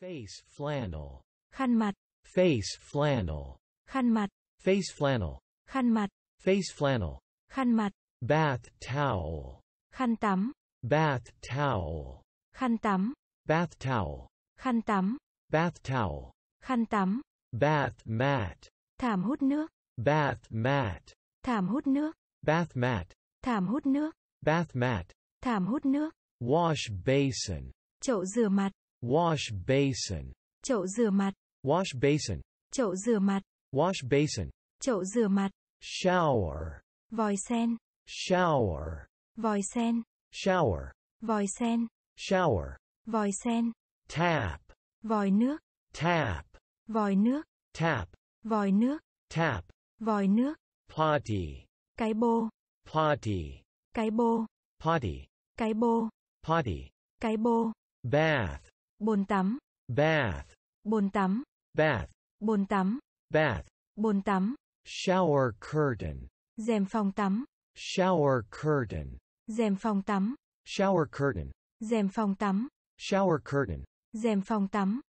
Face flannel. Khăn mặt. Face flannel. Khăn mặt. Face flannel. Khăn mặt. Face flannel. Khăn mặt. Bath towel. Khăn tắm. Bath towel. Khăn tắm. Bath towel. Khăn tắm. Bath towel. Khăn tắm. Bath mat. Thảm hút nước. Bath mat. Thảm hút nước. Bath mat. Thảm hút nước. Bath mat. Thảm hút nước. Wash basin. Chậu rửa mặt. Wash basin. Chậu rửa mặt. Wash basin. Chậu rửa mặt. Wash basin. Chậu rửa mặt. Shower. Vòi sen. Shower. Vòi sen. Shower. Vòi sen. Shower. Vòi sen. Tap. Vòi nước. Tap. Vòi nước. Tap. Vòi nước. Tap. Vòi nước. Potty. Cái bô. Potty. Cái bô. Potty. Cái bô. Potty. Cái bô. Bath bồn tắm bath bồn tắm bath bồn tắm bath bồn tắm shower curtain rèm phòng tắm shower curtain rèm phòng tắm shower curtain rèm phòng tắm shower curtain rèm phòng tắm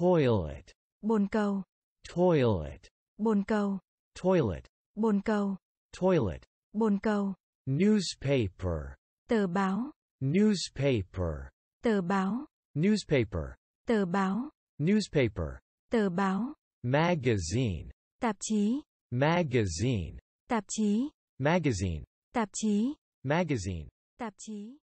toilet bồn cầu toilet bồn cầu toilet bồn cầu toilet bồn cầu newspaper tờ báo newspaper tờ báo newspaper, tờ báo, newspaper, tờ báo, magazine, tạp chí, magazine, tạp chí, magazine, tạp chí, magazine, tạp chí.